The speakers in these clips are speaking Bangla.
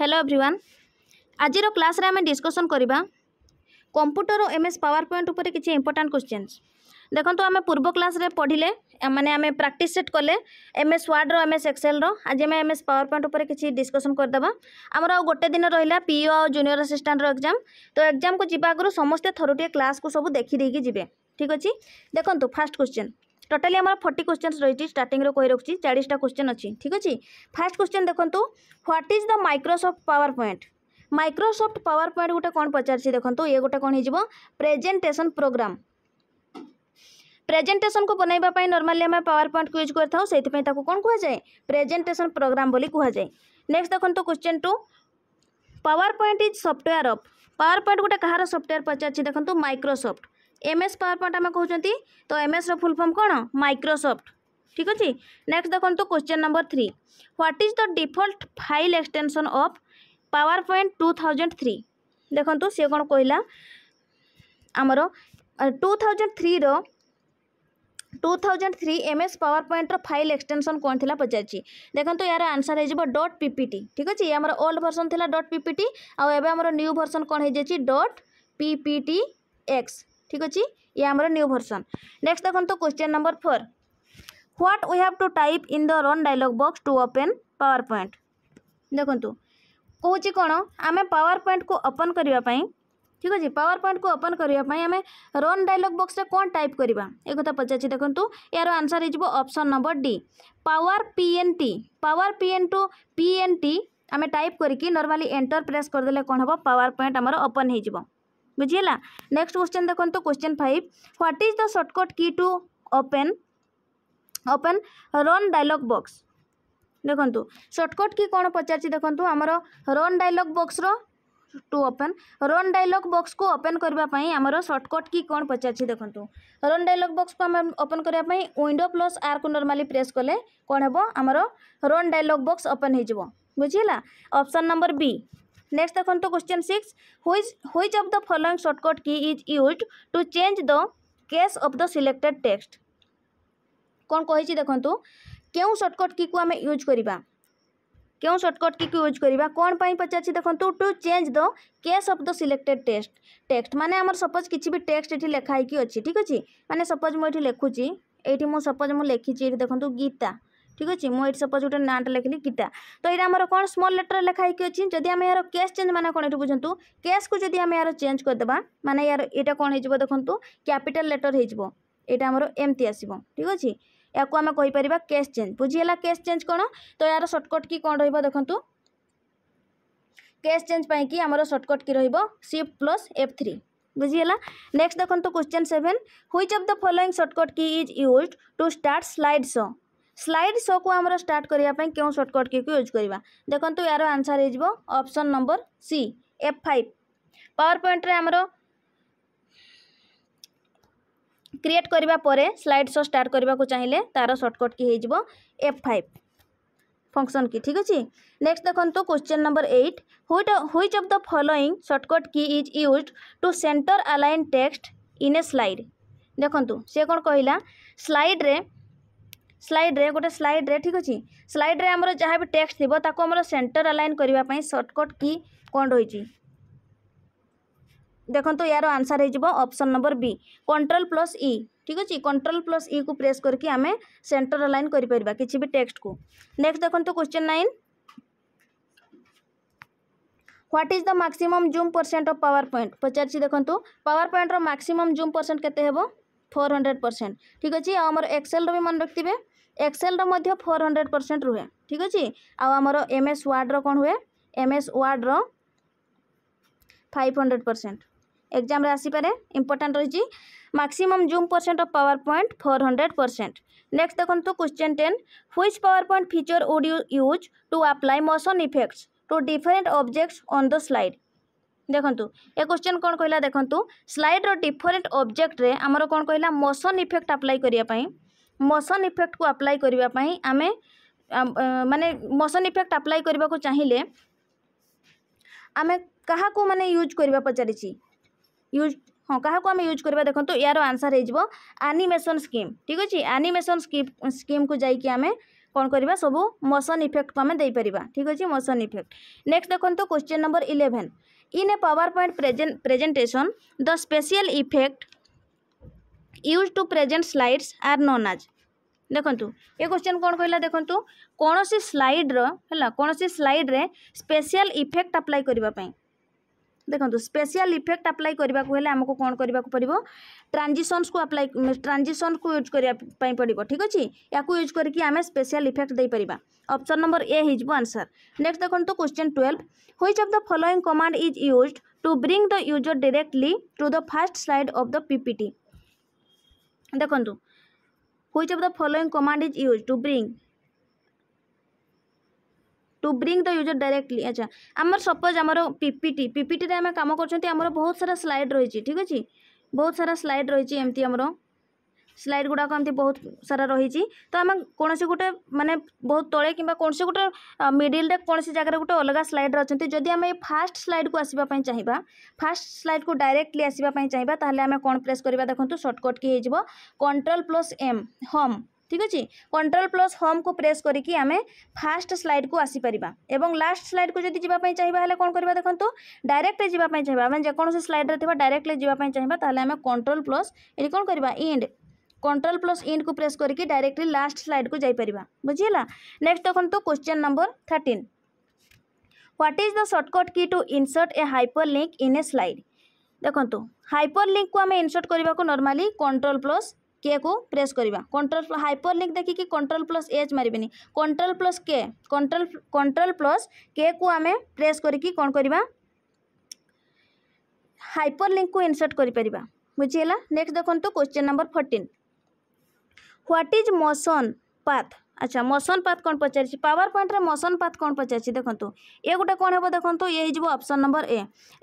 হ্যালো এভ্রিওয়ান আজির ক্লাসে আমি ডিসকসন করা কম্পুটর ও এম এস পাওয়ার পয়েন্ট উপরে কিছু ইম্পর্টাট কোশ্চেন্স দেখুন আমি পূর্ব ক্লাসে পড়লে মানে আমি প্রাকটিস সেট কলে এম এস ওয়ার্ডর এম এস এক্সেলর আজ আমি এম এস পাওয়ার পয়েন্ট উপরে কিছু ডিসকসন করেদেবা আমার আউ গোটে দিন রহলা পিও আউ জুনিয়র আসিষ্টাটর এক্সাম তো এক্সাম কু যা আগর সমস্তে থরটিয়ে ক্লাস কু সব দেখি দেখি যাবে ঠিক আছে দেখুন ফার্স্ট কোশ্চেন টোটালি আমার ফর্টি কোশ্চেন্স রয়েছে স্টার্টিংর কই রাখছি চাড়িশটা কোশ্চেন অছি ঠিক আছে ফার্স্ট কোশ্চেন দেখন্তু what is the Microsoft PowerPoint Microsoft PowerPoint গোটে কোণ পচারছি দেখন্তু ইয়ে গোটে কোণ হইଯିବ প্রেজেন্টেসন প্রোগ্রাম প্রেজেন্টেসনকু বনাইবা পাই নর্মালি আমি পাওয়ার পয়েন্টকু ইউজ করে থাও সেইপাই তাকে কোণ কুহযায়ে প্রেজেন্টেসন প্রোগ্রাম বলে কুহযায়ে নেক্সট দেখন্তু question two PowerPoint is software of PowerPoint গোটে কাহার সফটওয়্যার পচারছি দেখন্তু মাইক্রোসফট এমএস পাওয়ার পয়েন্ট আমি কৌঁতি তো এমএসর ফুল ফর্ম কোণ মাইক্রোসফট ঠিক আছে নেক্সট দেখুন question number three what is the default file extension of PowerPoint two thousand three দেখুন সে কোণ কহিলা আমার টু থাউজেন্ড থ্রির two thousand three M S পাওয়ার পয়েন্টর ফাইল এক্সটেনশন কোণ লা পচারছি দেখুন ইয়ার আনসার হয়ে যাব ডট পিপিটি ঠিক আছে ইয়ে আমার ওল্ড ভর্সন লা ডট পিপিটি আউ এবে আমার নিউ ভর্সন কোণ হয়ে যাই ডট পিপিটি এক্স ঠিক আছে ইয়ে আমার নিউ ভর্সন নেক্সট দেখুন question number four what we have to type in the run dialog box to open PowerPoint দেখুন কହୁଛି କ'ଣ ଆମେ ପାୱାର ପଏଣ୍ଟକୁ ଓପନ୍ କରିବା ପାଇଁ ଠିକ୍ ଅଛି ପାୱାର ପଏଣ୍ଟକୁ ଓପନ୍ କରିବା ପାଇଁ ଆମେ ରନ୍ ଡାଇଲଗ୍ ବକ୍ସରେ କ'ଣ ଟାଇପ୍ କରିବା ଏ କଥା ପଚାରିଛି ଦେଖନ୍ତୁ ଏହାର ଆନ୍ସର୍ ହେଇଯିବ option number D power P N T power P N to P N T ଆମେ ଟାଇପ୍ କରିକି ନର୍ମାଲି ଏଣ୍ଟର୍ ପ୍ରେସ୍ କରିଦେଲେ କ'ଣ ହେବ ପାୱାର ପଏଣ୍ଟ ଆମର ଓପନ୍ ହେଇଯିବ बुझेगा नेक्स्ट क्वेश्चन देखो question five what is the shortcut key to open open run dialog box देखु सर्टकट की कौन पचार देखु आमर रन डायलग रो to open run dialog box को ओपेन करने आमर सर्टकट की कौन पचार देखु रन डायलग बॉक्स को ओपन ओपेन करने विंडो प्लस आर को नर्माली प्रेस कले कौन हम आमर रन डायलग बॉक्स ओपेन हो बुझेगा ऑप्शन नंबर बी নেক্সট দেখন্তু question six which which of the following shortcut key is use to change the case of the selected text কোণ কী দেখন্তু কেউ শর্টকট কি কু আমি ইউজ করা কেউ শর্টকট কি ইউজ করা কোণ পচারছি দেখুন to change the case of the selected text text মানে আমার সপোজ কিছু বি টেক্সট এটি লেখা হয়েকি অছি ঠিক আছে মানে সপোজ মু এটি লেখুছি এইটি মু সপোজ মু লেখিছি এটি দেখুন গীতা ঠিক আছে মু এটি সপোজ গোটে নাঁটা লেখিলি গীতা তো এটা আমার কোণ স্মল লেটর লেখা হয়েকি অছি যদি আমি এর কেস চেঞ্জ মানে কোণ এটি বুঝতু কেসু যদি আমি এর চেঞ্জ করেদেবা মানে এর এটা কোণ হয়ে দেখুন ক্যাপিটাল লেটর হয়ে যাব এটা আমার এমতি আসব ঠিক আছে ইয়াকু আমি কইপারিবা কেস চেঞ্জ বুঝিগলা কেস চেঞ্জ কোণ তো এর সর্টকট কি কোণ রহব দেখুন কেস চেঞ্জ পাইকি আমার সর্টকট কি রহব সিফ্ট প্লস এফ থ্রি বুঝিগলা নেক্সট দেখুন question seven which of the following shortcut key is used to start slide show slide ଶୋକୁ ଆମର ଷ୍ଟାର୍ଟ କରିବା ପାଇଁ କେଉଁ ସର୍ଟକଟ୍ କିକୁ ୟୁଜ୍ କରିବା ଦେଖନ୍ତୁ ଏହାର ଆନ୍ସର୍ ହେଇଯିବ option number C F five ପାୱାର ପଏଣ୍ଟରେ ଆମର କ୍ରିଏଟ୍ କରିବା ପରେ ସ୍ଲାଇଡ୍ ଶୋ ଷ୍ଟାର୍ଟ କରିବାକୁ ଚାହିଁଲେ ତା'ର ସର୍ଟକଟ୍ କି ହେଇଯିବ ଏଫ୍ ଫାଇଭ୍ ଫଙ୍କସନ୍ କି ଠିକ୍ ଅଛି ନେକ୍ସଟ ଦେଖନ୍ତୁ question number eight which which of the following shortcut key is use to center align text in a slide ଦେଖନ୍ତୁ ସେ କ'ଣ କହିଲା ସ୍ଲାଇଡ଼୍ରେ स्लैड्रे गोटे स्लैड्रे ठीक अच्छे स्लैड्रे आम जहाँ भी टेक्स थी आम सेटर अलाइन करने सर्टकट की कौन रही देखो यार answer option number B control plus E ठीक अच्छे कंट्रोल प्लस इ को प्रेस करके आम सेटर अलाइन कर किसी भी टेक्स्ट को नेक्स्ट देखो तो question nine what is the maximum zoom percent of PowerPoint पचार देखो PowerPoint maximum zoom percent के फोर हंड्रेड परसेंट ठीक अच्छे आम एक्सेल भी मन रखिथे এক্সেলর মধ্যে ফোর হন্ড্রেড পরসেন্ট রুহে ঠিক আছে আমার এম এস ওয়ার্ডর কোণ হুয়ে এম এস ওয়ার্ডর ফাইভ হন্ড্রেড পরসেন্ট এক্সামে আসিপারে ইম্পর্টাট রয়েছে maximum zoom percent of PowerPoint four hundred percent next দেখুন question ten which PowerPoint feature would you use to apply motion effects to different objects on the slide ଦେଖନ୍ତୁ ଏ କ୍ୱେଶ୍ଚନ୍ କ'ଣ କହିଲା ଦେଖନ୍ତୁ ସ୍ଲାଇଡ଼୍ର ଡିଫରେଣ୍ଟ ଅବଜେକ୍ଟରେ ଆମର କ'ଣ କହିଲା ମୋସନ୍ ଇଫେକ୍ଟ ଆପ୍ଲାଏ କରିବା ପାଇଁ ମସନ୍ ଇଫେକ୍ଟକୁ ଆପ୍ଲାଏ କରିବା ପାଇଁ ଆମେ ମାନେ ମସନ୍ ଇଫେକ୍ଟ ଆପ୍ଲାଏ କରିବାକୁ ଚାହିଁଲେ ଆମେ କାହାକୁ ମାନେ ୟୁଜ୍ କରିବା ପଚାରିଛି ୟୁଜ୍ ହଁ କାହାକୁ ଆମେ ୟୁଜ୍ କରିବା ଦେଖନ୍ତୁ ଏହାର ଆନ୍ସର୍ ହେଇଯିବ ଆନିମେସନ୍ ସ୍କିମ୍ ଠିକ୍ ଅଛି ଆନିମେସନ୍ ସ୍କିମ୍ ସ୍କିମ୍କୁ ଯାଇକି ଆମେ କ'ଣ କରିବା ସବୁ ମୋସନ୍ ଇଫେକ୍ଟକୁ ଆମେ ଦେଇପାରିବା ଠିକ୍ ଅଛି ମୋସନ୍ ଇଫେକ୍ଟ ନେକ୍ସଟ ଦେଖନ୍ତୁ question number eleven in a PowerPoint presentation the special effect use to present slides are known as ଦେଖନ୍ତୁ ଏ କ୍ୱେଶ୍ଚନ୍ କ'ଣ କହିଲା ଦେଖନ୍ତୁ କୌଣସି ସ୍ଲାଇଡ଼୍ର ହେଲା କୌଣସି ସ୍ଲାଇଡ଼୍ରେ ସ୍ପେଶିଆଲ ଇଫେକ୍ଟ ଆପ୍ଲାଏ କରିବା ପାଇଁ ଦେଖନ୍ତୁ ସ୍ପେଶିଆଲ ଇଫେକ୍ଟ ଆପ୍ଲାଏ କରିବାକୁ ହେଲେ ଆମକୁ କ'ଣ କରିବାକୁ ପଡ଼ିବ ଟ୍ରାଞ୍ଜିସନ୍ସକୁ ଆପ୍ଲାଏ ଟ୍ରାଞ୍ଜିସନ୍କୁ ୟୁଜ୍ କରିବା ପାଇଁ ପଡ଼ିବ ଠିକ୍ ଅଛି ୟାକୁ ୟୁଜ୍ କରିକି ଆମେ ସ୍ପେଶିଆଲ ଇଫେକ୍ଟ ଦେଇପାରିବା ଅପସନ୍ ନମ୍ବର ଏ ହେଇଯିବ ଆନ୍ସର୍ ନେକ୍ସଟ ଦେଖନ୍ତୁ question twelve which of the following command is used to bring the user directly to the first slide of the PPT ଦେଖନ୍ତୁ which of the following command is used to bring to bring the user directly ଆଚ୍ଛା ଆମର ସପୋଜ୍ ଆମର ପିପିଟି ପିପିଟିରେ ଆମେ କାମ କରୁଛନ୍ତି ଆମର ବହୁତ ସାରା ସ୍ଲାଇଡ୍ ରହିଛି ଠିକ୍ ଅଛି ବହୁତ ସାରା ସ୍ଲାଇଡ୍ ରହିଛି ଏମିତି ଆମର ସ୍ଲାଇଡ଼ ଗୁଡ଼ାକ ଏମିତି ବହୁତ ସାରା ରହିଛି ତ ଆମେ କୌଣସି ଗୋଟେ ମାନେ ବହୁତ ତଳେ କିମ୍ବା କୌଣସି ଗୋଟେ ମିଡ଼ିଲରେ କୌଣସି ଜାଗାରେ ଗୋଟେ ଅଲଗା ସ୍ଲାଇଡ଼ରେ ଅଛନ୍ତି ଯଦି ଆମେ ଏଇ ଫାଷ୍ଟ ସ୍ଲାଇଡ଼କୁ ଆସିବା ପାଇଁ ଚାହିଁବା ଫାଷ୍ଟ ସ୍ଲାଇଡ଼କୁ ଡାଇରେକ୍ଟଲି ଆସିବା ପାଇଁ ଚାହିଁବା ତାହେଲେ ଆମେ କ'ଣ ପ୍ରେସ୍ କରିବା ଦେଖନ୍ତୁ ସର୍ଟକଟ୍ କି ହେଇଯିବ କଣ୍ଟ୍ରୋଲ ପ୍ଲସ୍ ଏମ୍ ହମ୍ ঠিক আছে কন্ট্রোল প্লস হোমকু প্রেস করি আমি ফাষ্ট স্লাইড কু আসিপারা এবং লাস্ট স্লাইড কু যদি যা চাইবা হলে কোণ করা দেখুন ডাইরেক্টলি যা চাইবা আমি যেকোন স্লাইড্রে থাকা ডাইরেক্টলি যা চাইবা তাহলে আমি কন্ট্রোল প্লস এটি কোণ করা ইন্ড कंट्रोल प्लस इंड को प्रेस करके डायरेक्टली लास्ट स्लाइड को जापर बुझीला नेक्स्ट देखो question number thirteen what is the shortcut key to insert a hyperlink in a slide देखो हाइपर लिंक को आम इनसर्ट करने को नर्माली कंट्रोल प्लस के को प्रेस करवा कंट्रोल हाइपर लिंक देखिकी कंट्रोल प्लस एच मारे control plus K control control plus K को आम प्रेस करके कौन करवा हाइपर लिंक को इनसर्ट कर बुझीला नेक्स्ट देखो question number fourteen what is motion path আচ্ছা মোশন পাথ কোণ পচারিছি পাওয়ার পয়েন্টরে মোশন পাথ কোণ পচারিছি দেখন্তু এ গোটে কোণ হব দেখন্তু এ হইযিব option number A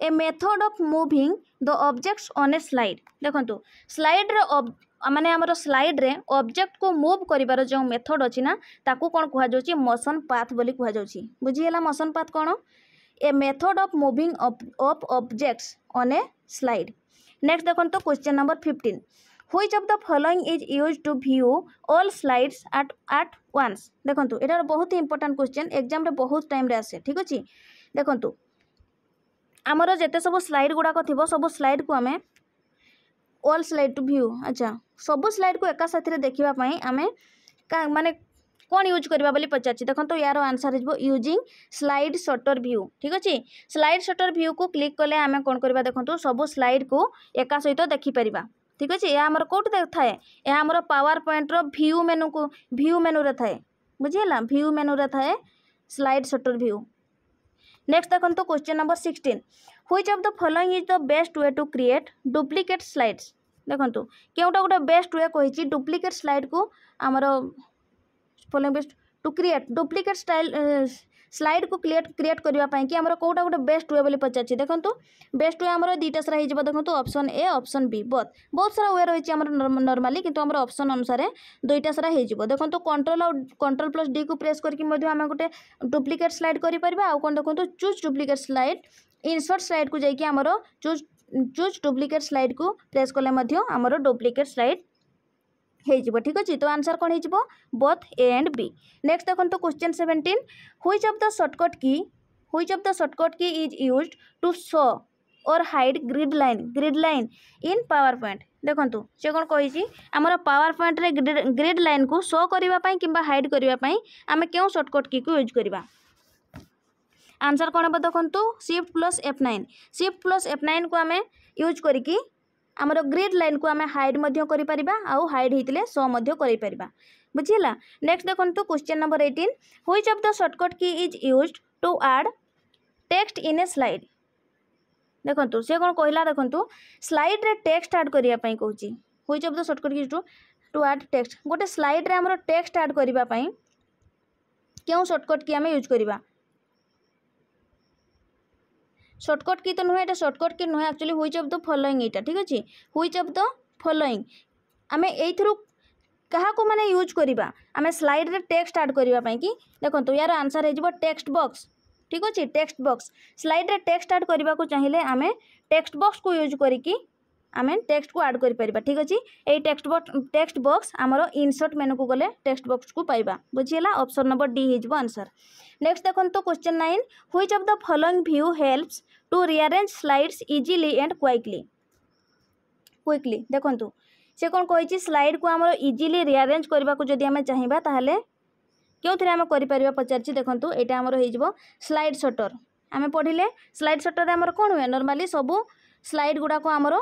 A method of moving the objects on a slide দেখন্তু স্লাইডরে মানে আমার স্লাইডরে অবজেক্টকু মুভ করিবার যে মেথড অছি না তাকু কোণ কুহাযাউছি মোশন পাথ বলি কুহাযাউছি বুঝিহেলা মোশন পাথ কোণ a method of moving of objects on a slide next দেখন্তু question number fifteen which of the following is use to view all slides at at once দেখুন এটার বহুত ইম্পর্টাট কোশ্চেন এক্সামে বহু টাইমে আসে ঠিক আছে দেখুন আমার যেতে সব স্লাইড গুড়া থিব সব স্লাইড কু আমি অল স্লাইড টু ভিউ আচ্ছা সব স্লাইড কু একা সাথে দেখা আমি মানে কোণ ইউজ করা বলে পচারছি দেখুন ইয়ার আনসার হব ইউজিং স্লাইড সটর ভিউ ঠিক আছে স্লাইড সটর ভিউ কু ক্লিক কলে আমি কোণ করা দেখুন সবু স্লাইড কু একা সহ দেখিপার ठीक अच्छे यह आम कौट थाए यह आम पावर पॉइंट रू मेनु को भ्यू मेनुरे थाए बुझेगा भ्यू मेनुरे थाए स्लाइड सटर भ्यू नेक्स्ट देखो तो question number sixteen which of the following is the best way to create duplicate slides देखो क्योंटा गोटे बेस्ट वे कही डुप्लिकेट स्लाइड को आमर following best to create duplicate style ସ୍ଲାଇଡ଼୍କୁ କ୍ରିଏଟ୍ କ୍ରିଏଟ୍ କରିବା ପାଇଁ କି ଆମର କେଉଁଟା ଗୋଟେ ବେଷ୍ଟ ୱେ ବୋଲି ପଚାରିଛି ଦେଖନ୍ତୁ ବେଷ୍ଟ ୱେ ଆମର ଦୁଇଟା ସାରା ହେଇଯିବ ଦେଖନ୍ତୁ option A option B both ବହୁତ ସାରା ୱେ ରହିଛି ଆମର ନର୍ମାଲି କିନ୍ତୁ ଆମର ଅପସନ୍ ଅନୁସାରେ ଦୁଇଟା ସାରା ହେଇଯିବ ଦେଖନ୍ତୁ କଣ୍ଟ୍ରୋଲ୍ ଆଉ କଣ୍ଟ୍ରୋଲ୍ ପ୍ଲସ୍ ଡିକୁ ପ୍ରେସ୍ କରିକି ମଧ୍ୟ ଆମେ ଗୋଟେ ଡୁପ୍ଲିକେଟ୍ ସ୍ଲାଇଡ଼୍ କରିପାରିବା ଆଉ କ'ଣ ଦେଖନ୍ତୁ ଚୁଜ୍ ଡୁପ୍ଲିକେଟ୍ ସ୍ଲାଇଡ଼୍ ଇନସର୍ଟ ସ୍ଲାଇଡ଼୍କୁ ଯାଇକି ଆମର ଚୁଜ୍ ଚୁଜ୍ ଡୁପ୍ଲିକେଟ୍ ସ୍ଲାଇଡ଼୍କୁ ପ୍ରେସ୍ କଲେ ମଧ୍ୟ ଆମର ଡୁପ୍ଲିକେଟ୍ ସ୍ଲାଇଡ଼୍ हो ଠିକ୍ ଅଛି ତ ଆନ୍ସର୍ କ'ଣ ହେଇଯିବ both A and B next ଦେଖନ୍ତୁ question seventeen which of the shortcut key which of the shortcut key is used to show और hide grid line grid line in PowerPoint देखो से कौन कही आमर पावर पॉइंट रे ग्रिड लाइन को सो करने कि हाइड करने आम क्यों सर्टकट की को यूज करवा आंसर कौन हम देखो shift plus F nine shift plus F nine को आम यूज करके आमर ग्रीड लाइन को आम हाइड कर हाइड होते शोपर बुझेगा नेक्स्ट देखो question number eighteen which of the shortcut key is use to add text in a slide देखु सी कौन कहला देखु स्लाइड्रे टेक्सट आड करने कहि which of the shortcut key to to add text गोटे स्लाइड्रे आम टेक्सट आड करने क्यों सर्टकट की आम यूज करवा শর্টকট কি তো নয় এটা শর্টকট কি নয় actually which of the following এটা ঠিক আছে হুইচ অফ দ ফলোইং আমি এইথরু কাহাকু মানে ইউজ করা আমি স্লাইড্রে টেক্সট আড করা কি দেখুন ইয়ার আনসার হয়ে টেক্সট বক্স ঠিক আছে টেক্সট বক্স স্লাইড্রে টেক্সট আড করা চাইলে আমি টেক্সট বক্স কু ইউজ করি ଆମେ ଟେକ୍ସଟକୁ ଆଡ଼୍ କରିପାରିବା ଠିକ୍ ଅଛି ଏଇ ଟେକ୍ସଟ ଟେକ୍ସଟ ବକ୍ସ ଆମର ଇନସର୍ଟ ମେନୁକୁ ଗଲେ ଟେକ୍ସଟ ବକ୍ସକୁ ପାଇବା ବୁଝିହେଲା ଅପସନ୍ ନମ୍ବର ଡି ହେଇଯିବ ଆନ୍ସର୍ ନେକ୍ସଟ ଦେଖନ୍ତୁ question nine which of the following view helps to rearrange slides easily and quickly quickly ଦେଖନ୍ତୁ ସେ କ'ଣ କହିଛି ସ୍ଲାଇଡ୍କୁ ଆମର ଇଜିଲି ରିଆରେଞ୍ଜ କରିବାକୁ ଯଦି ଆମେ ଚାହିଁବା ତାହେଲେ କେଉଁଥିରେ ଆମେ କରିପାରିବା ପଚାରିଛି ଦେଖନ୍ତୁ ଏଇଟା ଆମର ହେଇଯିବ ସ୍ଲାଇଡ୍ ସଟର୍ ଆମେ ପଢ଼ିଲେ ସ୍ଲାଇଡ୍ ସଟର୍ରେ ଆମର କ'ଣ ହୁଏ ନର୍ମାଲି ସବୁ ସ୍ଲାଇଡ୍ ଗୁଡ଼ାକ ଆମର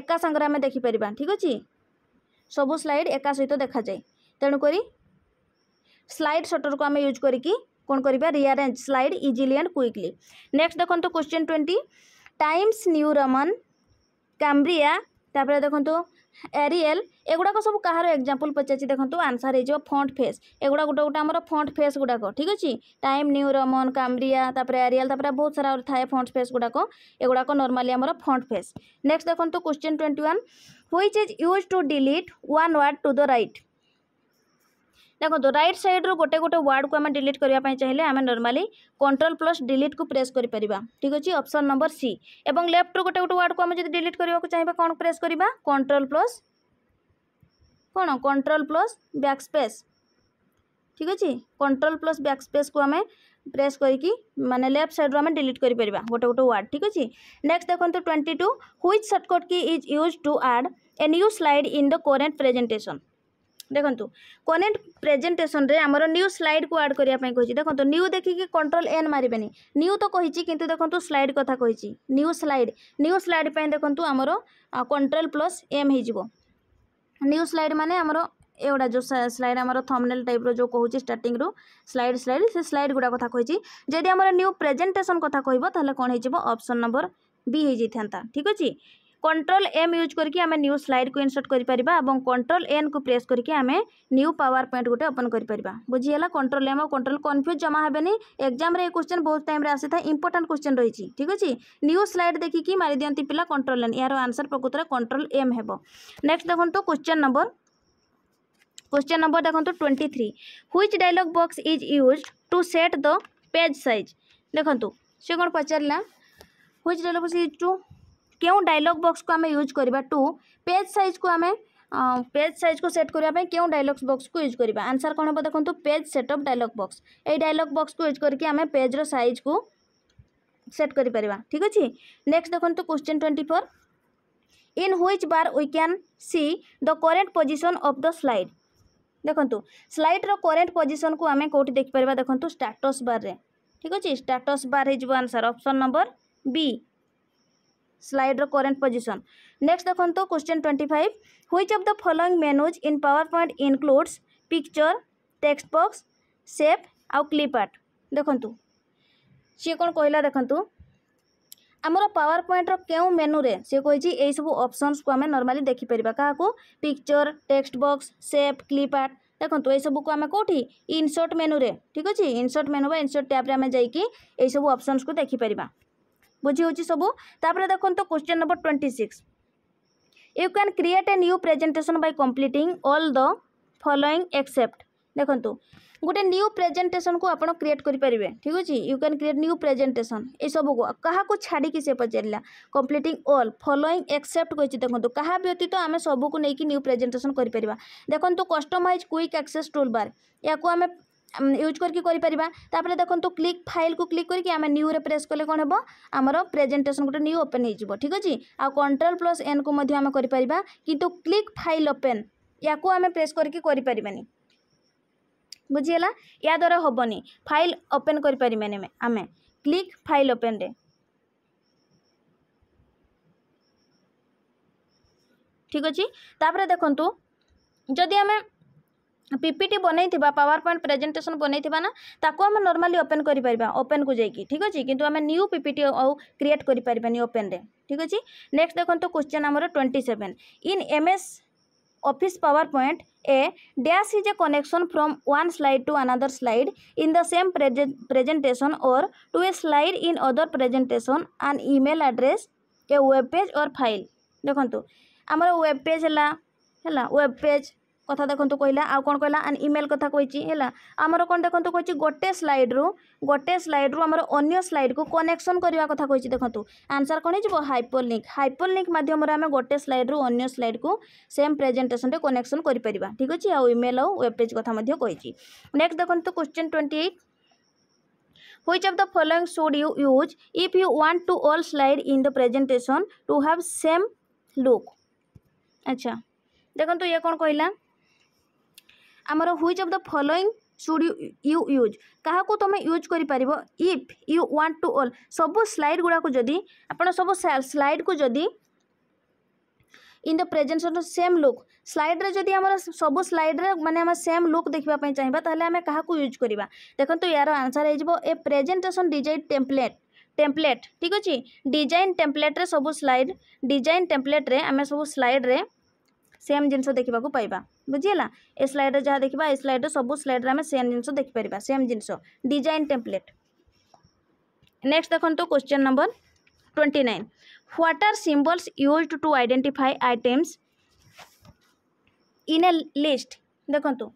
একা সাংরে আমি দেখিপারা ঠিক আছে সবু স্লাইড একা সহিত দেখাযায়ে তেণুকরি স্লাইড সটরক আমি ইউজ করিকি কোণ করা rearrange slide easily and quickly next দেখুন question twenty Times New Roman Cambria তাপরে দেখুন এরিয়েল এগুড়াক সব কাহার এক্সাম্পল পচারছি দেখুন আনসার হয়ে যাব ফন্ট ফেস এগুড়া গোটে গোটে আমার ফন্ট ফেস গুড়াক ঠিক আছে টাইম নিউ রমন কামরিয়া তাপরে এরিয়েল তাপরে বহুত সারা থাকে ফন্ট ফেস গুড়াক এগুড়াক নর্মালি আমার ফন্ট ফেস নেক্সট দেখুন question twenty one which is use to delete one word to the right ଦେଖନ୍ତୁ ରାଇଟ୍ ସାଇଡ଼୍ରୁ ଗୋଟେ ଗୋଟେ ୱାର୍ଡ଼କୁ ଆମେ ଡିଲିଟ୍ କରିବା ପାଇଁ ଚାହିଁଲେ ଆମେ ନର୍ମାଲି କଣ୍ଟ୍ରୋଲ୍ ପ୍ଲସ୍ ଡିଲିଟ୍କୁ ପ୍ରେସ୍ କରିପାରିବା ଠିକ୍ ଅଛି ଅପସନ୍ ନମ୍ବର ସି ଏବଂ ଲେଫ୍ଟରୁ ଗୋଟେ ଗୋଟେ ୱାର୍ଡ଼କୁ ଆମେ ଯଦି ଡିଲିଟ୍ କରିବାକୁ ଚାହିଁବା କ'ଣ ପ୍ରେସ୍ କରିବା କଣ୍ଟ୍ରୋଲ୍ ପ୍ଲସ୍ କ'ଣ କଣ୍ଟ୍ରୋଲ୍ ପ୍ଲସ୍ ବ୍ୟାକ୍ ସ୍ପେସ୍ ଠିକ୍ ଅଛି କଣ୍ଟ୍ରୋଲ୍ ପ୍ଲସ୍ ବ୍ୟାକ୍ ସ୍ପେସ୍କୁ ଆମେ ପ୍ରେସ୍ କରିକି ମାନେ ଲେଫ୍ଟ ସାଇଡ଼୍ରୁ ଆମେ ଡିଲିଟ୍ କରିପାରିବା ଗୋଟେ ଗୋଟେ ୱାର୍ଡ଼ ଠିକ୍ ଅଛି ନେକ୍ସଟ ଦେଖନ୍ତୁ twenty two which shortcut key is use to add a new slide in the current presentation দেখন্তু କନେକ୍ଟ ପ୍ରେଜେଣ୍ଟେସନରେ ଆମର ନ୍ୟୁ ସ୍ଲାଇଡ଼କୁ ଆଡ଼୍ କରିବା ପାଇଁ କହିଛି ଦେଖନ୍ତୁ ନ୍ୟୁ ଦେଖିକି କଣ୍ଟ୍ରୋଲ ଏନ୍ ମାରିବେନି ନ୍ୟୁ ତ କହିଛି କିନ୍ତୁ ଦେଖନ୍ତୁ ସ୍ଲାଇଡ଼ କଥା କହିଛି ନ୍ୟୁ ସ୍ଲାଇଡ଼ ନ୍ୟୁ ସ୍ଲାଇଡ଼ ପାଇଁ ଦେଖନ୍ତୁ ଆମର କଣ୍ଟ୍ରୋଲ ପ୍ଲସ୍ ଏମ୍ ହେଇଯିବ ନ୍ୟୁ ସ୍ଲାଇଡ଼ ମାନେ ଆମର ଏଗୁଡ଼ା ଯେଉଁ ସ୍ଲାଇଡ଼ ଆମର ଥମ୍ନେଲ୍ ଟାଇପ୍ର ଯେଉଁ କହୁଛି ଷ୍ଟାର୍ଟିଂରୁ ସ୍ଲାଇଡ଼ ସ୍ଲାଇଡ଼ ସେ ସ୍ଲାଇଡ଼ ଗୁଡ଼ା କଥା କହିଛି ଯଦି ଆମର ନ୍ୟୁ ପ୍ରେଜେଣ୍ଟେସନ୍ କଥା କହିବ ତାହେଲେ କ'ଣ ହେଇଯିବ ଅପସନ୍ ନମ୍ବର ବି ହେଇଯାଇଥାନ୍ତା ଠିକ୍ ଅଛି कंट्रोल एम यूज करके आम न्यू स्लाइड को इनसर्ट करपर और कंट्रोल एन को प्रेस करके आम न्यू पावर पॉइंट गोटे ओपन करपर बुझीगला कंट्रोल एम और कंट्रोल कन्फ्यूज जमा हेनी एक्जाम क्वेश्चन बहुत टाइम आसी था इंपोर्टां क्वेश्चन रही ठीक अच्छे न्यू स्लाइड देखिकी मारी दिखती पिला कंट्रोल एन यार आंसर प्रकृत कंट्रोल एम हे नेक्स्ट देखो क्वेश्चन नंबर क्वेश्चन नंबर देखो twenty three which dialog box is use to set the page size देखु से कौन पचारा which dialog box is to क्यों डायलग बक्स को आम यूज करवा टू पेज सैज को आम पेज सैज को सेट करने के डायलग बक्स को यूज करवा आंसर कौन हम देखो पेज सेटअप डायलग बक्स ये डायलग बक्स को यूज करके आम पेजर सैज को सेट कर ठीक अच्छे नेक्स्ट देखते question twenty four in which bar we क्या see the current position of the slide देखो स्लाइड्र करेन्ट पोजिशन को आम कौट देखिपर देखो स्टाटस बारे ठीक अच्छे स्टाटस बार होन्सर अप्सन नंबर बी ସ୍ଲାଇଡ଼୍ର କରେଣ୍ଟ ପୋଜିସନ୍ ନେକ୍ସଟ ଦେଖନ୍ତୁ question twenty five which of the following menus in PowerPoint includes picture text box shape ଆଉ କ୍ଲିପ୍ ଆର୍ଟ ଦେଖନ୍ତୁ ସିଏ କ'ଣ କହିଲା ଦେଖନ୍ତୁ ଆମର ପାୱାର ପଏଣ୍ଟର କେଉଁ ମେନୁରେ ସିଏ କହିଛି ଏଇସବୁ ଅପସନ୍ସକୁ ଆମେ ନର୍ମାଲି ଦେଖିପାରିବା କାହାକୁ picture text box shape clip art ଦେଖନ୍ତୁ ଏଇସବୁକୁ ଆମେ କେଉଁଠି ଇନସର୍ଟ ମେନୁରେ ଠିକ୍ ଅଛି ଇନସର୍ଟ ମେନୁ ବା ଇନସର୍ଟ ଟ୍ୟାବ୍ରେ ଆମେ ଯାଇକି ଏଇସବୁ ଅପସନ୍ସକୁ ଦେଖିପାରିବା ବୁଝିହେଉଛି ସବୁ ତାପରେ ଦେଖନ୍ତୁ question number twenty six you can create a new presentation by completing all the following except ଦେଖନ୍ତୁ গোটে নিউ প্রেজেন্টেসন কু আপনার ক্রিয়েট করে পেবে ঠিক আছে you can create new presentation এইসব কাহকু ছাড়িকি সে পচারা কমপ্লিটিং অল ফলোইং একসেপ্ট কী দেখুন কাহা ব্যতীত আমি সবুক নিয়ে নিউ প্রেজেন্টেসন করে পারা দেখুন কষ্টমাইজ কুইক আকসেস টুলবার ইয়াকু আমি ୟୁଜ୍ କରିକି କରିପାରିବା ତାପରେ ଦେଖନ୍ତୁ କ୍ଲିକ୍ ଫାଇଲ୍କୁ କ୍ଲିକ୍ କରିକି ଆମେ ନ୍ୟୁରେ ପ୍ରେସ୍ କଲେ କ'ଣ ହେବ ଆମର ପ୍ରେଜେଣ୍ଟେସନ୍ ଗୋଟେ ନ୍ୟୁ ଓପେନ୍ ହେଇଯିବ ଠିକ୍ ଅଛି ଆଉ କଣ୍ଟ୍ରୋଲ୍ ପ୍ଲସ୍ ଏନ୍କୁ ମଧ୍ୟ ଆମେ କରିପାରିବା କିନ୍ତୁ କ୍ଲିକ୍ ଫାଇଲ୍ ଓପେନ୍ ୟାକୁ ଆମେ ପ୍ରେସ୍ କରିକି କରିପାରିବାନି ବୁଝିହେଲା ୟା ଦ୍ୱାରା ହେବନି ଫାଇଲ୍ ଓପେନ୍ କରିପାରିବାନି ଆମେ କ୍ଲିକ୍ ଫାଇଲ୍ ଓପେନ୍ରେ ଠିକ୍ ଅଛି ତାପରେ ଦେଖନ୍ତୁ ଯଦି ଆମେ পিপিটি বনাইবা পাওয়ার পয়েন্ট প্রেজেন্টেসন বনাইবা না তাকে আমি নর্মালি ওপেন করে পারা ওপেন কু যাই ঠিক আছে কিন্তু আমি নিউ পিপিটি আউ ক্রিয়েট করে পারানি ওপেন্রে ঠিক আছে নেক্সট দেখুন কোশ্চেন আমার twenty seven in M S Office PowerPoint a dash is a connection from one slide to another slide in the same presentation or to a slide in other presentation an email address a web page or file দেখুন আমার ওয়েব পেজ হল হল ওয়েব পেজ কথা দেখন্তু কহিলা আউ কোন কহিলা আন ইমেল কথা কইছি হেলা আমার কোন দেখন্তু কইছি গোটে স্লাইড রু গোটে স্লাইড রু আমার অন্য স্লাইড কু কনেকশন করিবা কথা কইছি দেখন্তু আনসার কোন হইজিব হাইপরলিংক হাইপরলিংক মাধ্যমে আমি গোটে স্লাইড রু অন্য স্লাইড কু সেম প্রেজেন্টেশন রে কনেকশন করি পারিবা ঠিক আছে আউ ইমেল আউ ওয়েব পেজ কথা মধ্যে কইছি নেক্সট দেখন্তু question 28 which of the following should you use if you want to all slide in the presentation to have same look আচ্ছা देखो ইয়ে ये कौन ଆମର which of the following should you use କାହାକୁ ତୁମେ ୟୁଜ୍ କରିପାରିବ if you want to all ସବୁ ସ୍ଲାଇଡ଼ ଗୁଡ଼ାକୁ ଯଦି ଆପଣ ସବୁ ସ୍ଲାଇଡ଼କୁ ଯଦି ଇନ୍ ଦ ପ୍ରେଜେନ୍ସର ସେମ୍ ଲୁକ୍ ସ୍ଲାଇଡ଼୍ରେ ଯଦି ଆମର ସବୁ ସ୍ଲାଇଡ଼୍ରେ ମାନେ ଆମେ ସେମ୍ ଲୁକ୍ ଦେଖିବା ପାଇଁ ଚାହିଁବା ତାହେଲେ ଆମେ କାହାକୁ ୟୁଜ୍ କରିବା ଦେଖନ୍ତୁ ଏହାର ଆନ୍ସର୍ ହେଇଯିବ a presentation design template template ଠିକ୍ ଅଛି ଡିଜାଇନ୍ ଟେମ୍ପ୍ଲେଟ୍ରେ ସବୁ ସ୍ଲାଇଡ଼ ଡିଜାଇନ୍ ଟେମ୍ପ୍ଲେଟ୍ରେ ଆମେ ସବୁ ସ୍ଲାଇଡ଼୍ରେ ସେମ୍ ଜିନିଷ ଦେଖିବାକୁ ପାଇବା ବୁଝିହେଲା ଏ ସ୍ଲାଇଡ଼୍ରେ ଯାହା ଦେଖିବା ଏ ସ୍ଲାଇଡ଼୍ରେ ସବୁ ସ୍ଲାଇଡ଼୍ରେ ଆମେ ସେମ୍ ଜିନିଷ ଦେଖିପାରିବା ସେମ୍ ଜିନିଷ ଡିଜାଇନ୍ ଟେମ୍ପ୍ଲେଟ୍ ନେକ୍ସଟ ଦେଖନ୍ତୁ question number twenty nine what are symbols used to identify items in a list ଦେଖନ୍ତୁ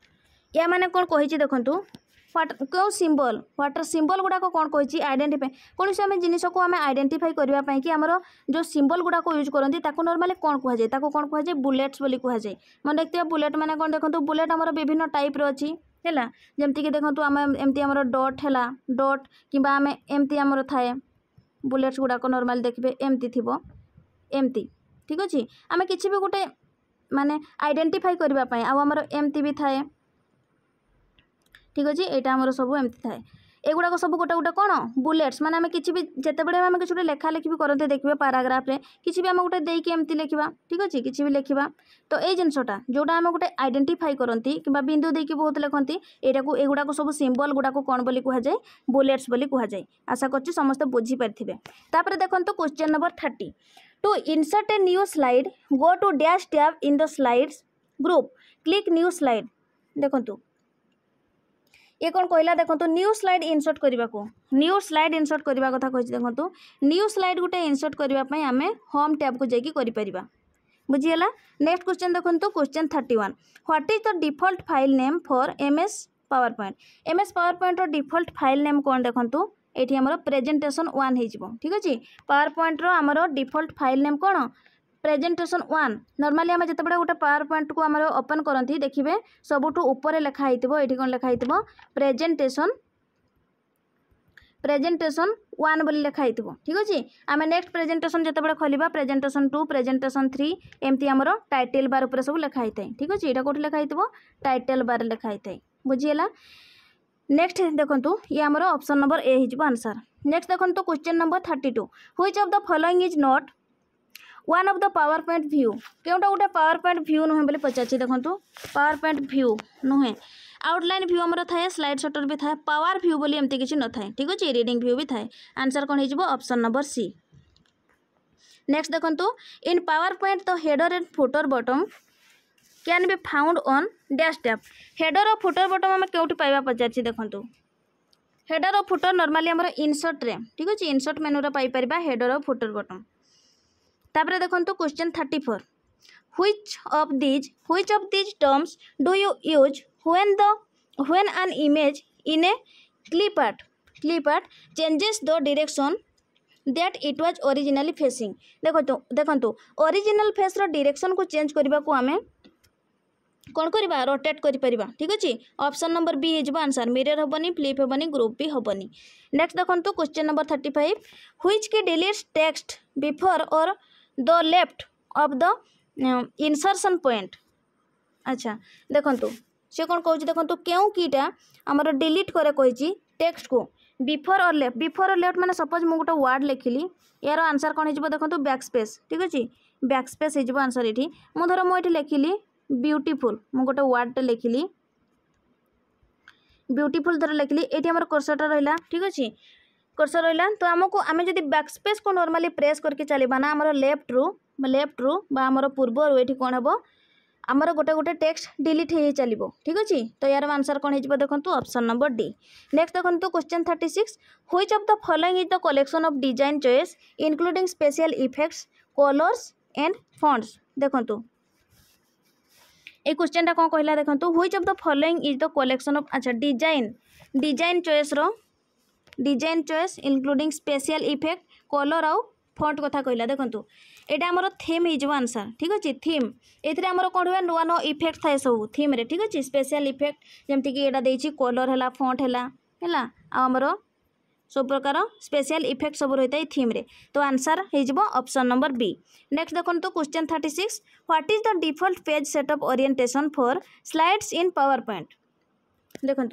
ଏମାନେ କ'ଣ କହିଛି ଦେଖନ୍ତୁ ହ୍ୱାଟ କେଉଁ ସିମ୍ବଲ ହ୍ୱାଟର ସିମ୍ବଲ ଗୁଡ଼ାକ କ'ଣ କହିଛି ଆଇଡେଣ୍ଟିଫାଏ କୌଣସି ଆମେ ଜିନିଷକୁ ଆମେ ଆଇଡେଣ୍ଟିଫାଇ କରିବା ପାଇଁ କି ଆମର ଯେଉଁ ସିମ୍ବଲ ଗୁଡ଼ାକ ୟୁଜ୍ କରନ୍ତି ତାକୁ ନର୍ମାଲି କ'ଣ କୁହାଯାଏ ତାକୁ କ'ଣ କୁହାଯାଏ ବୁଲେଟ୍ସ ବୋଲି କୁହାଯାଏ ମନେ ରଖିଥିବା ବୁଲେଟ୍ ମାନେ କ'ଣ ଦେଖନ୍ତୁ ବୁଲେଟ୍ ଆମର ବିଭିନ୍ନ ଟାଇପ୍ର ଅଛି ହେଲା ଯେମିତିକି ଦେଖନ୍ତୁ ଆମେ ଏମିତି ଆମର ଡଟ୍ ହେଲା ଡଟ୍ କିମ୍ବା ଆମେ ଏମିତି ଆମର ଥାଏ ବୁଲେଟ୍ସ ଗୁଡ଼ାକ ନର୍ମାଲି ଦେଖିବେ ଏମିତି ଥିବ ଏମିତି ଠିକ୍ ଅଛି ଆମେ କିଛି ବି ଗୋଟେ ମାନେ ଆଇଡେଣ୍ଟିଫାଇ କରିବା ପାଇଁ ଆଉ ଆମର ଏମିତି ବି ଥାଏ ঠিক আছে এটা আমার সব এমতি থাকে এগুড়াক সব গোটা গোটা কোণ বুলেটস মানে আমি কিছু বি যেতবে আমি কিছু গোটে লেখা লেখি করতে দেখবে প্যারাগ্রাফে কিছু বি আমি গোটে দিয়ে এমতি লেখা ঠিক আছে কিছু বি লেখা তো এই জিনিসটা যেটা আমি গোটে আইডেন্টিফাই করতে কিংবা বিন্দু দিয়ে বহুত লেখতে এটা এগুড়াক সব সিম্বল গুড়া কোণ বলে কুহযায় বুলেটস বলে কুহযায় আশা করছি সমস্ত বুঝিপারি তাপরে দেখুন question number thirty two insert a new slide go to dash tab in the slides group click new slide দেখুন ଇଏ କ'ଣ କହିଲା ଦେଖନ୍ତୁ ନ୍ୟୁ ସ୍ଲାଇଡ୍ ଇନସର୍ଟ କରିବାକୁ ନ୍ୟୁ ସ୍ଲାଇଡ୍ ଇନସର୍ଟ କରିବା କଥା କହିଛି ଦେଖନ୍ତୁ ନ୍ୟୁ ସ୍ଲାଇଡ୍ ଗୋଟେ ଇନସର୍ଟ କରିବା ପାଇଁ ଆମେ ହୋମ୍ ଟ୍ୟାବ୍କୁ ଯାଇକି କରିପାରିବା ବୁଝିଗଲା ନେକ୍ସଟ କ୍ୱେଶ୍ଚନ୍ ଦେଖନ୍ତୁ question thirty one what is the default file name for M S PowerPoint M S ପାୱାର ପଏଣ୍ଟର ଡିଫଲ୍ଟ ଫାଇଲ୍ ନେମ୍ କ'ଣ ଦେଖନ୍ତୁ ଏଠି ଆମର ପ୍ରେଜେଣ୍ଟେସନ୍ ୱାନ୍ ହେଇଯିବ ଠିକ୍ ଅଛି ପାୱାର ପଏଣ୍ଟର ଆମର ଡିଫଲ୍ଟ ଫାଇଲ୍ ନେମ୍ କ'ଣ প্রেজেন্টেসন ওয়ান নর্মালি আমি যেতবে গোটে পাওয়ার পয়েন্টকু আমার ওপেন করতে দেখবে সবুঠু উপরে লেখা হইথিব এটি কোণ লেখা হইথিব প্রেজেন্টেসন প্রেজেন্টেসন ওয়ান বলে লেখা হইথিব ঠিক আছে আমি নেক্সট প্রেজেন্টেসন যেতবে খোলা প্রেজেন্টেসন টু প্রেজেন্টেসন থ্রি এমতি আমার টাইটেল বার উপরে সব লেখা হয়ে থাকে ঠিক আছে এটা কোটি লেখা হইথিব টাইটেল বার লেখা হয়ে থাকে বুঝিগলা নেক্সট দেখন্তু ইয়ে আমার অপশন নম্বর এ হয়ে যাব আনসার নেক্সট দেখন্তু question number thirty two which of the following is not one of the PowerPoint view क्योंटा गोटे पावर पॉइंट भ्यू नुहे पचार देखो पावर पॉइंट भ्यू नुहे आउटलाइन भ्यू आम थाए स्लाइड सटर भी था पावर भ्यू बोली एमती किसी न था ठीक अच्छे रिडिंग भ्यू भी था आंसर कौन होप्शन नंबर सी नेक्स्ट देखो in PowerPoint the header and footer button can be found on dash tab header और फुटर बटम आम क्यों पाइबा पचार देखो हेडर और फुटर नर्माली आम इनसर्ट्रे ठीक अच्छे इनसर्ट मेनुरा पाइपर हेडर और फुटर बटम तापर देखु question thirty four which of these which of these terms do you use when the when an image in a clip art clip art changes the direction that it was originally facing देख देखु ओरिजिनाल फेस्र डिरेक्शन को चेंज करने को आम कौन करवा रोटेट कर ठीक अच्छे अप्सन नंबर बी हो आंसर मिरर हेनी फ्लिप हेनी ग्रुप भी हेनी नेक्स्ट देखो question number thirty five which key delete text before or the left of the insertion point আচ্ছা দেখন্তু সে কোণ কৌছি দেখন্তু কেউ কিটা আমার ডিলিট করে কইছি টেক্সট কু before or left before or left মানে সপোজ মু গোটে ওয়ার্ড লেখিলি এর আনসার কোণ হয়ে দেখন্তু ব্যাক স্পেস ঠিক আছে ব্যাক স্পেস হয়ে আনসার এটি মু ধর মু এটি লেখিলি বিউটিফুল মু গোটে ওয়ার্ডটা লেখিলি বিউটিফুল ধর লেখিলি এটি আমার কোর্সটা রহিলা ঠিক আছে कर्सर रहा तो आमको आम जब बैकस्पेस को नर्माली प्रेस करके चलवा ना आम लेफ्ट्रु लेफ्ट्रु आमर पूर्वर ये कौन हम आमर गोटे गोटे टेक्स्ट डिलीट हो चलो ठीक अच्छे तो यार आंसर कौन हो देखो ऑप्शन नंबर डी नेक्स्ट देखो question thirty six which of the following is the collection of design choice including special effects colours and fonts देखो এই কোশ্চেনটা কম কহিলা দেখুন which of the following is the collection of আচ্ছা ডিজাইন ডিজাইন চয়েসর design choice including special effect colour আউ ফন্ট কথা কহিলা দেখন্তু এটা আমার থিম হয়েযাব আনসার ঠিক আছে থিম এতে আমার কোণ হুয়ে নূয়া নূয়া ইফেক্ট থাকে সব থিম্রে ঠিক আছে স্পেশাল ইফেক্ট যেমতি কি এটা দিয়েছি কলর হেলা ফন্ট হেলা হেলা আউ আমার সব প্রকার স্পেশাল ইফেক্ট সব রয়েছে এই থিম্রে তো আনসার হয়ে যাব অপশন নম্বর বি নেক্সট দেখুন question thirty six what is the default page set of orientation for slides in PowerPoint দেখুন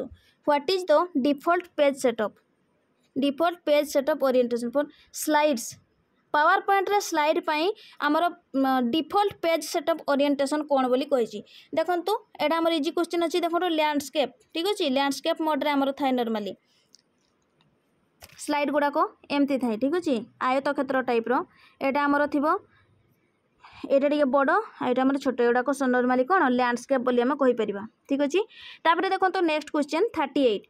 what is the default page set of default page setup orientation for slides ପାୱାର ପଏଣ୍ଟରେ ସ୍ଲାଇଡ଼୍ ପାଇଁ ଆମର ଡିଫଲ୍ଟ ପେଜ୍ ସେଟଅପ୍ ଓରିଏଣ୍ଟେସନ୍ କ'ଣ ବୋଲି କହିଛି ଦେଖନ୍ତୁ ଏଇଟା ଆମର ଇଜି କ୍ୱେଶ୍ଚିନ୍ ଅଛି ଦେଖନ୍ତୁ ଲ୍ୟାଣ୍ଡସ୍କେପ୍ ଠିକ୍ ଅଛି ଲ୍ୟାଣ୍ଡସ୍କେପ୍ ମୋଡ଼ରେ ଆମର ଥାଏ ନର୍ମାଲି ସ୍ଲାଇଡ଼୍ ଗୁଡ଼ାକ ଏମିତି ଥାଏ ଠିକ୍ ଅଛି ଆୟତ କ୍ଷେତ୍ର ଟାଇପ୍ର ଏଇଟା ଆମର ଥିବ এটা টিকি বড় এটা আমার ছোট এগুলো নর্মালি কোণ ল্যান্ডস্কেপ বলে আমি কইপার ঠিক আছে তাপরে দেখুন next question thirty eight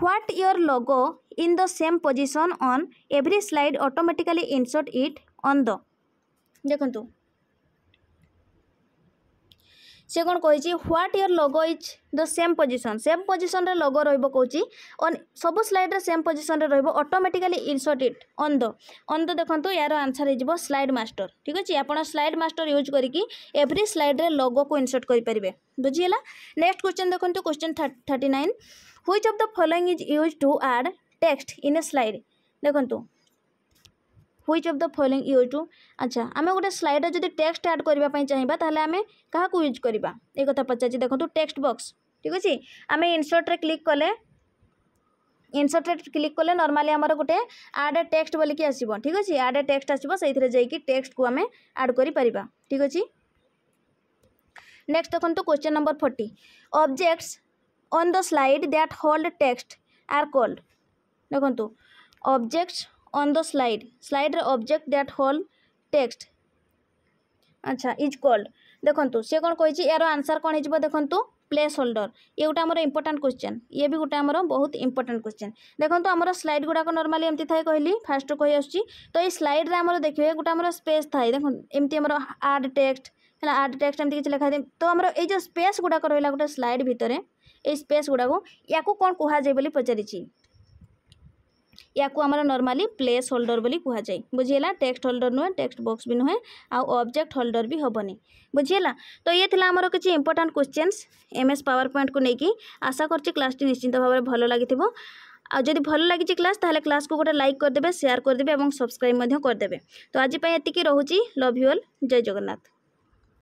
what your logo in the same position on every slide automatically insert it on the দেখুন সে কোণ কইছি what your logo is the same position same পজিশনরে লগো রহব কৌছি অন সবু স্লাইড্রে সেম পজিশনরে রহব automatically insert it on the on the দেখন্তু ইয়ার আনসার হয়ে স্লাইড মাস্টর ঠিক আছে আপনার স্লাইড মাস্টর ইউজ করিকি এভ্রি স্লাইড্রে লগোকে ইনসর্ট করে পারবে বুঝিগলা নেক্সট কোশ্চেন দেখন্তু question thirty nine which of the following is use to add text in a slide দেখন্তু which of the following use to আচ্ছা আমি গোটে স্লাইডে যদি টেক্সট আড করা চাইবা তাহলে আমি কাহকু ইউজ করা এই কথা পচারছি দেখুন টেক্সট বক্স ঠিক আছে আমি ইনসর্টরে ক্লিক কলে ইনসর্টরে ক্লিক কলে নর্মালি আমার গোটে আড এ টেক্সট বলিকি আসব ঠিক আছে আড এ টেক্সট আসব সেইথিরে যাইকি টেক্সটকু আমি আড করে পারিবা ঠিক আছে নেক্সট দেখুন question number forty objects on the slide that hold text are called দেখুন objects on the slide slide object that hold text আচ্ছা ইজ কোল্ড দেখুন সে কোণ কইছি এর আনসার কোণ হয়ে দেখুন প্লেস হোল্ডর ইয়ে গোটা আমার ইম্পর্টাট কোশ্চেন ইয়ে বি গোটা আমার বহু ইম্পর্টাট কোশ্চেন দেখুন আমার স্লাইড গুড়া নর্মালি এমতি থাকে কহিলি ফার্স্ট কই আসছি তো এই স্লাইড্রে আমার দেখবে গোটা আমার স্পেস থাকে দেখুন এমতি আমার আর্ট টেক্সট হ্যাঁ আর্ট টেক্সট এমতি কিছু লেখা তো আমার এই যে স্পেস গুড়া রহলা গোটা স্লাইড ভিতরে এই স্পেস গুড়াক या कौन कहुए पचारि या आमर नर्माली प्लेस होल्डर बोली कहुए बुझीला टेक्स्ट होल्डर नुहे टेक्स्ट बक्स भी नुहे आब्जेक्ट होल्डर भी हेनी बुझेगा तो ये आम आमर किसी important questions M S PowerPoint को लेकिन आशा कर क्लास टी निश्चित भाव में भल लगी आदि भल लगी क्लास କ୍ଲାସ୍ ତାହେଲେ କ୍ଲାସ୍କୁ ଗୋଟେ ଲାଇକ୍ करदे ସେୟାର କରିଦେବେ ଏବଂ ସବସ୍କ୍ରାଇବ୍ ମଧ୍ୟ କରିଦେବେ ତ ଆଜି ପାଇଁ ଏତିକି ରହୁଛି ଲଭ୍ ୟୁ ଅଲ୍